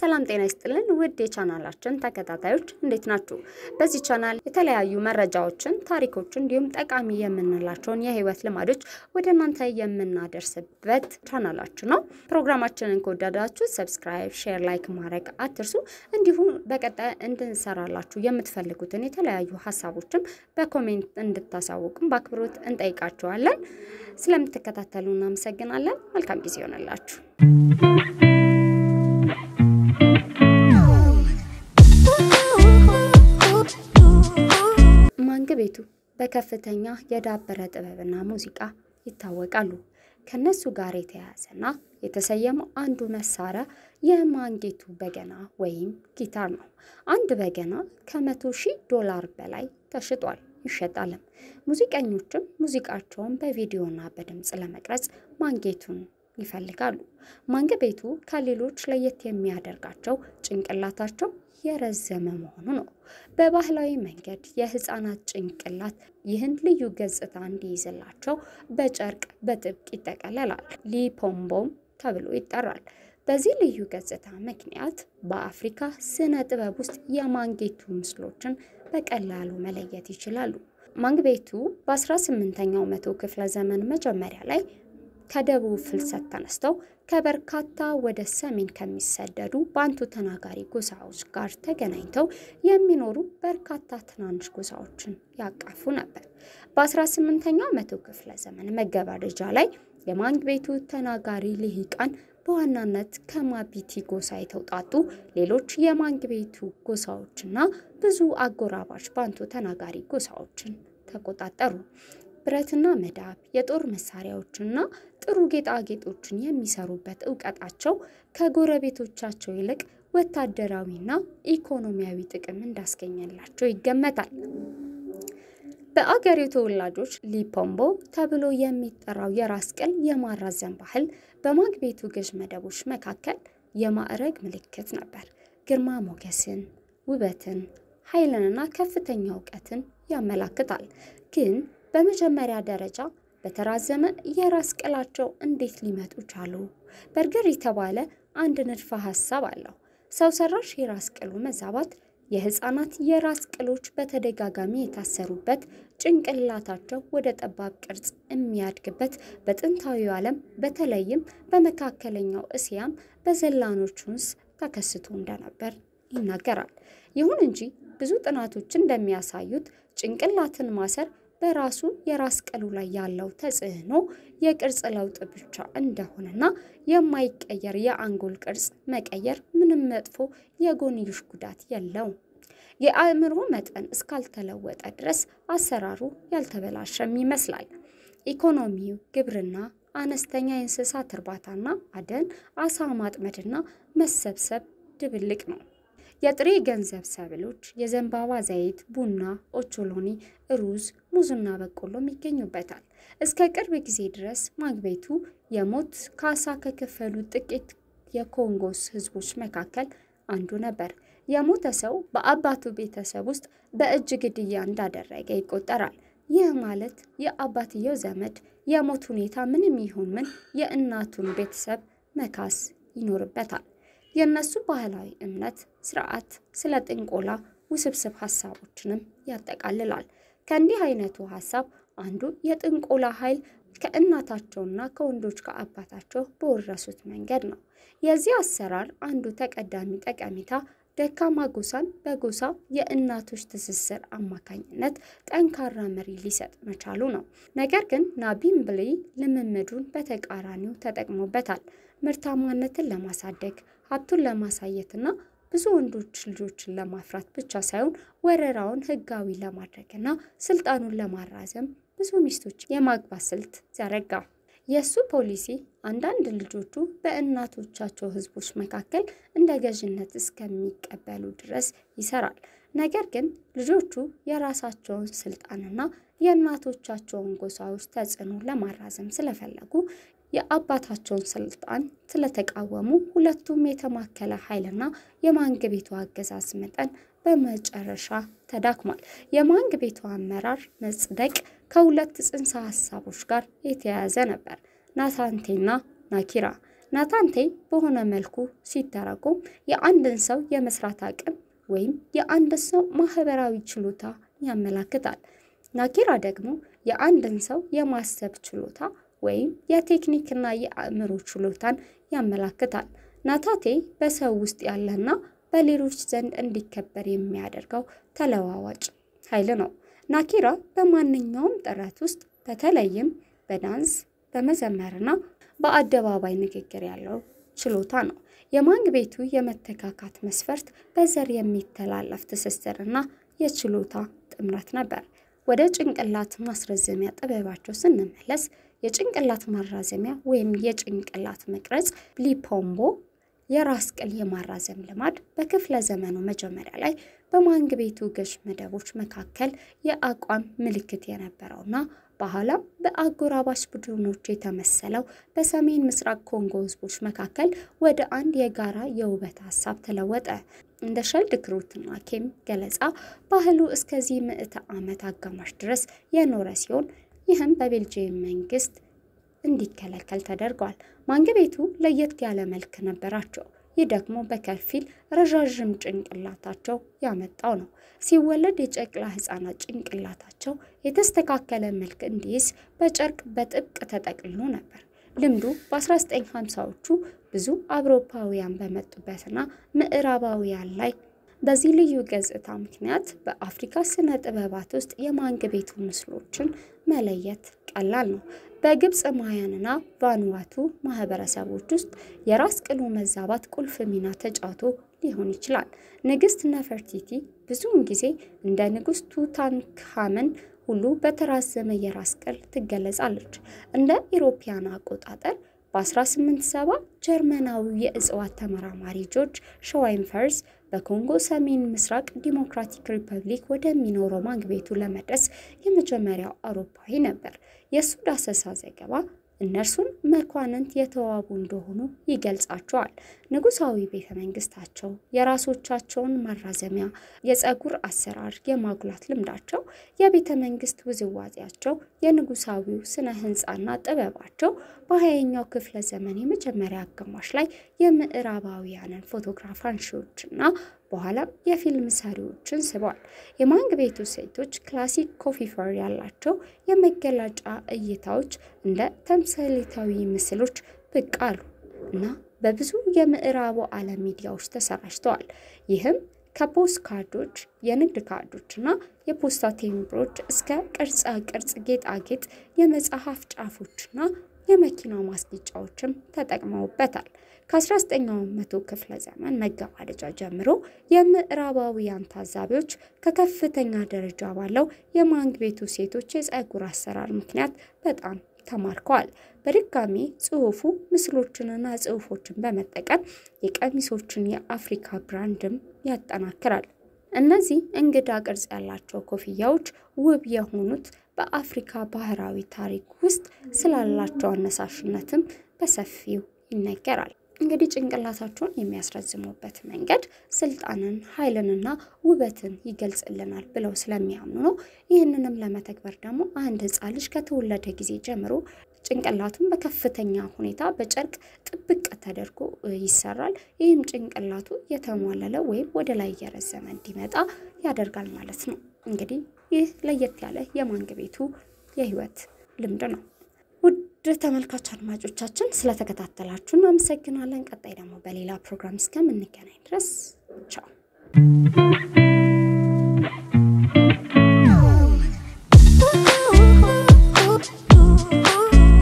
ሰላም ጤና ይስጥልን ውድ የቻናላችን ተከታታዮች እንዴት ናችሁ? በዚህ ቻናል የተለያዩ መረጃዎችን፣ ታሪኮችን እንዲሁም ጠቃሚ የምንላቸውን የህይወት ልማዶች ወደ እናንተ የምናደርስበት ቻናላችን ነው። ፕሮግራማችንን ከወደዳችሁ ሰብስክራይብ፣ ሼር፣ ላይክ ማድረግ አትርሱ። እንዲሁም በቀጣይ እንድንሰራላችሁ የምትፈልጉትን የተለያዩ ሀሳቦችም በኮሜንት እንድታሳውቁም በአክብሮት እንጠይቃችኋለን። ስለምትከታተሉ እናመሰግናለን። መልካም ጊዜ ይሆንላችሁ። ቤቱ በከፍተኛ የዳበረ ጥበብና ሙዚቃ ይታወቃሉ። ከነሱ ጋር የተያያዘና የተሰየመው አንዱ መሳሪያ የማንጌቱ በገና ወይም ጊታር ነው። አንድ በገና ከመቶ ሺህ ዶላር በላይ ተሽጧል ይሸጣልም። ሙዚቀኞችም ሙዚቃቸውን በቪዲዮና በድምፅ ለመቅረጽ ማንጌቱን ይፈልጋሉ። ማንገቤቱ ከሌሎች ለየት የሚያደርጋቸው ጭንቅላታቸው የረዘመ መሆኑ ነው። በባህላዊ መንገድ የህፃናት ጭንቅላት ይህን ልዩ ገጽታ እንዲይዝላቸው በጨርቅ በጥብቅ ይጠቀለላል። ሊፖምቦም ተብሎ ይጠራል። በዚህ ልዩ ገጽታ ምክንያት በአፍሪካ ስነ ጥበብ ውስጥ የማንጌቱ ምስሎችን በቀላሉ መለየት ይችላሉ። ማንግቤቱ በ18ኛው መቶ ክፍለ ዘመን መጀመሪያ ላይ ከደቡብ ፍልሰት ተነስተው ከበርካታ ወደ ሰሜን ከሚሰደዱ ባንቱ ተናጋሪ ጎሳዎች ጋር ተገናኝተው የሚኖሩ በርካታ ትናንሽ ጎሳዎችን ያቀፉ ነበር። በ18ኛው መቶ ክፍለ ዘመን መገባደጃ ላይ የማንግ ቤቱ ተናጋሪ ልሂቃን በዋናነት ከማቢቲ ጎሳ የተውጣጡ ሌሎች የማንግ ቤቱ ጎሳዎችና ብዙ አጎራባች ባንቱ ተናጋሪ ጎሳዎችን ተቆጣጠሩ። ብረትና መዳብ፣ የጦር መሳሪያዎችና ጥሩ ጌጣጌጦችን የሚሰሩበት እውቀታቸው ከጎረቤቶቻቸው ይልቅ ወታደራዊና ኢኮኖሚያዊ ጥቅም እንዳስገኘላቸው ይገመታል። በአገሬው ተወላጆች ሊፖምቦ ተብሎ የሚጠራው የራስ ቅል የማራዘም ባህል በማግቤቱ ገዥ መደቦች መካከል የማዕረግ ምልክት ነበር። ግርማ ሞገስን፣ ውበትን፣ ኃይልንና ከፍተኛ እውቀትን ያመላክታል። ግን በመጀመሪያ ደረጃ በተራዘመ የራስ ቅላቸው እንዴት ሊመጡ ቻሉ? በርገር የተባለ አንድ ንድፈ ሐሳብ አለው። ሰው ሰራሽ የራስ ቅሉ መዛባት የህፃናት የራስ ቅሎች በተደጋጋሚ የታሰሩበት ጭንቅላታቸው ወደ ጠባብ ቅርጽ የሚያድግበት በጥንታዊው ዓለም በተለይም በመካከለኛው እስያም በዘላኖች ውስጥ ተከስቶ እንደነበር ይናገራል። ይሁን እንጂ ብዙ ጥናቶች እንደሚያሳዩት ጭንቅላትን ማሰር በራሱ የራስ ቅሉ ላይ ያለው ተጽዕኖ የቅርጽ ለውጥ ብቻ እንደሆነና የማይቀየር የአንጎል ቅርጽ መቀየር ምንም መጥፎ የጎንዮሽ ጉዳት የለውም። የአእምሮ መጠን እስካልተለወጠ ድረስ አሰራሩ ያልተበላሸም ይመስላል። ኢኮኖሚው፣ ግብርና፣ አነስተኛ የእንስሳት እርባታና አደን፣ አሳ ማጥመድና መሰብሰብ ድብልቅ ነው። የጥሬ ገንዘብ ሰብሎች፣ የዘንባባ ዘይት፣ ቡና፣ ኦቾሎኒ፣ ሩዝ፣ ሙዝና በቆሎም ይገኙበታል። እስከ ቅርብ ጊዜ ድረስ ማግቤቱ የሞት ካሳ ከከፈሉ ጥቂት የኮንጎስ ህዝቦች መካከል አንዱ ነበር። የሞተ ሰው በአባቱ ቤተሰብ ውስጥ በእጅ ግድያ እንዳደረገ ይቆጠራል። ይህ ማለት የአባትየው ዘመድ የሞት ሁኔታ ምንም ይሁን ምን የእናቱን ቤተሰብ መካስ ይኖርበታል። የእነሱ ባህላዊ እምነት ስርዓት ስለ ጥንቆላ ውስብስብ ሀሳቦችንም ያጠቃልላል። ከእንዲህ አይነቱ ሀሳብ አንዱ የጥንቆላ ኃይል ከእናታቸውና ከወንዶች ከአባታቸው በወረሱት መንገድ ነው። የዚህ አሰራር አንዱ ተቀዳሚ ጠቀሜታ ደካማ ጎሳን በጎሳ የእናቶች ትስስር አማካኝነት ጠንካራ መሪ ሊሰጥ መቻሉ ነው። ነገር ግን ናቢምብሊ ልምምዱን በተቃራኒው ተጠቅሞበታል። ምርታማነትን ለማሳደግ ሀብቱን ለማሳየትና ብዙ ወንዶች ልጆችን ለማፍራት ብቻ ሳይሆን ወረራውን ህጋዊ ለማድረግና ስልጣኑን ለማራዘም ብዙ ሚስቶች የማግባት ስልት ዘረጋ። የእሱ ፖሊሲ አንዳንድ ልጆቹ በእናቶቻቸው ህዝቦች መካከል እንደ ገዥነት እስከሚቀበሉ ድረስ ይሰራል። ነገር ግን ልጆቹ የራሳቸውን ስልጣንና የእናቶቻቸውን ጎሳዎች ተጽዕኖ ለማራዘም ስለፈለጉ የአባታቸውን ስልጣን ስለተቃወሙ ሁለቱም የተማከለ ኃይልና የማንግ ቤቱ አገዛዝ መጠን በመጨረሻ ተዳክሟል። የማንግ ቤቱ አመራር መጽደቅ ከሁለት ጽንሰ ሀሳቦች ጋር የተያያዘ ነበር፣ ናታንቴና ናኪራ። ናታንቴ በሆነ መልኩ ሲተረጎም የአንድን ሰው የመስራት አቅም ወይም የአንድን ሰው ማህበራዊ ችሎታ ያመላክታል። ናኪራ ደግሞ የአንድን ሰው የማሰብ ችሎታ ወይም የቴክኒክና የአእምሮ ችሎታን ያመላክታል። ናታቴ በሰው ውስጥ ያለና በሌሎች ዘንድ እንዲከበር የሚያደርገው ተለዋዋጭ ኃይል ነው። ናኪራ በማንኛውም ጥረት ውስጥ በተለይም በዳንስ በመዘመርና በአደባባይ ንግግር ያለው ችሎታ ነው። የማንግ ቤቱ የመተካካት መስፈርት በዘር የሚተላለፍ ትስስርና የችሎታ ጥምረት ነበር። ወደ ጭንቅላት ማስረዘሚያ ጥበባቸው ስንመለስ የጭንቅላት ማራዘሚያ ወይም የጭንቅላት መቅረጽ ሊፖምቦ የራስ ቅል የማራዘም ልማድ በክፍለ ዘመኑ መጀመሪያ ላይ በማንግ ቤቱ ገሽ መደቦች መካከል የአቋም ምልክት የነበረውና በኋላም በአጎራባሽ ቡድኖች የተመሰለው በሰሜን ምስራቅ ኮንጎ ህዝቦች መካከል ወደ አንድ የጋራ የውበት ሀሳብ ተለወጠ። እንደ ሸልድ ክሩትና ኬም ገለጻ ባህሉ እስከዚህ ምዕተ ዓመት አጋማሽ ድረስ የኖረ ሲሆን ይህም በቤልጅየም መንግስት እንዲከለከል ተደርጓል። ማንገቤቱ ለየት ያለ መልክ ነበራቸው። ይህ ደግሞ በከፊል ረዣዥም ጭንቅላታቸው ያመጣው ነው። ሲወለድ የጨቅላ ህፃናት ጭንቅላታቸው የተስተካከለ መልክ እንዲይዝ በጨርቅ በጥብቅ ተጠቅልሎ ነበር። ልምዱ በ1950ዎቹ ብዙ አውሮፓውያን በመጡበትና ምዕራባውያን ላይ በዚህ ልዩ ገጽታ ምክንያት በአፍሪካ ስነ ጥበባት ውስጥ የማንግ ቤቱ ምስሎችን መለየት ቀላል ነው። በግብፅ ማያንና ቫኑዋቱ ማህበረሰቦች ውስጥ የራስ ቅሉ መዛባት ቁልፍ ሚና ተጫውቶ ሊሆን ይችላል። ንግስት ነፈርቲቲ ብዙውን ጊዜ እንደ ንጉስ ቱታንክሃምን ሁሉ በተራዘመ የራስ ቅል ትገለጻለች። እንደ ኢሮፓያን አቆጣጠር በ1870 ጀርመናዊ የእጽዋት ተመራማሪ ጆርጅ ሸዋይንፈርስ በኮንጎ ሰሜን ምስራቅ ዲሞክራቲክ ሪፐብሊክ ወደሚኖረው ማግቤቱ ለመድረስ የመጀመሪያው አውሮፓዊ ነበር። የእሱ ዳሰሳ ዘገባ እነርሱም መኳንንት የተዋቡ እንደሆኑ ይገልጻቸዋል። ንጉሳዊ ቤተ መንግስታቸው የራሶቻቸውን ማራዘሚያ፣ የፀጉር አሰራር የማጉላት ልምዳቸው፣ የቤተ መንግስት ውዝዋዜያቸው፣ የንጉሳዊው ስነ ህንፃና ጥበባቸው በሀያኛው ክፍለ ዘመን የመጀመሪያ አጋማሽ ላይ የምዕራባውያንን ፎቶግራፍ አንሺዎችና በኋላም የፊልም ሰሪዎችን ስቧል። የማንግ ቤቱ ሴቶች ክላሲክ ኮፊ ፈር ያላቸው የመገለጫ እይታዎች እንደ ተምሳሌታዊ ምስሎች ብቅ አሉ እና በብዙ የምዕራቡ ዓለም ሚዲያዎች ተሰራጭተዋል። ይህም ከፖስት ካርዶች፣ የንግድ ካርዶች እና የፖስታ ቴምብሮች እስከ ቅርጻ ቅርጽ፣ ጌጣጌጥ፣ የመጽሐፍ ጫፎችና የመኪና ማስጌጫዎችም ተጠቅመውበታል። ከ19ኛው መቶ ክፍለ ዘመን መገባደጃ ጀምሮ የምዕራባውያን ታዛቢዎች ከከፍተኛ ደረጃ ባለው የማንግ ቤቱ ሴቶች የፀጉር አሰራር ምክንያት በጣም ተማርከዋል። በድጋሚ ጽሁፉ ምስሎችንና ጽሁፎችን በመጠቀም የቀሚሶችን የአፍሪካ ብራንድም ያጠናክራል። እነዚህ እንግዳ ቅርጽ ያላቸው ኮፍያዎች ውብ የሆኑት በአፍሪካ ባህራዊ ታሪክ ውስጥ ስላላቸው አነሳሽነትም በሰፊው ይነገራል። እንግዲህ ጭንቅላታቸውን የሚያስረዝሙበት መንገድ ስልጣንን፣ ኃይልንና ውበትን ይገልጽልናል ብለው ስለሚያምኑ ነው። ይህንንም ለመተግበር ደግሞ አንድ ህፃን ልጅ ከተወለደ ጊዜ ጀምሮ ጭንቅላቱን በከፍተኛ ሁኔታ በጨርቅ ጥብቅ ተደርጎ ይሰራል። ይህም ጭንቅላቱ የተሟለለ ወይም ወደ ላይ እየረዘመ እንዲመጣ ያደርጋል ማለት ነው። እንግዲህ ይህ ለየት ያለ የማንግ ቤቱ የህይወት ልምድ ነው። ውድ ተመልካች አድማጮቻችን ስለተከታተላችሁ አመሰግናለን። ቀጣይ ደግሞ በሌላ ፕሮግራም እስከምንገናኝ ድረስ ቻው።